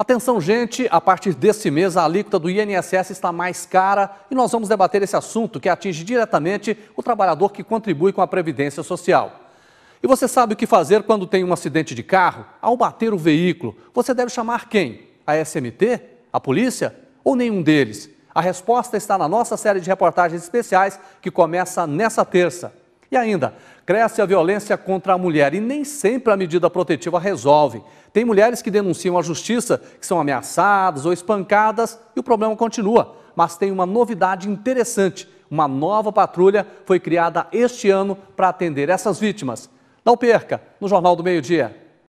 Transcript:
Atenção, gente, a partir desse mês a alíquota do INSS está mais cara e nós vamos debater esse assunto que atinge diretamente o trabalhador que contribui com a previdência social. E você sabe o que fazer quando tem um acidente de carro? Ao bater o veículo, você deve chamar quem? A SMT? A polícia? Ou nenhum deles? A resposta está na nossa série de reportagens especiais que começa nessa terça. E ainda, cresce a violência contra a mulher e nem sempre a medida protetiva resolve. Tem mulheres que denunciam à justiça que são ameaçadas ou espancadas e o problema continua. Mas tem uma novidade interessante: uma nova patrulha foi criada este ano para atender essas vítimas. Não perca no Jornal do Meio-Dia.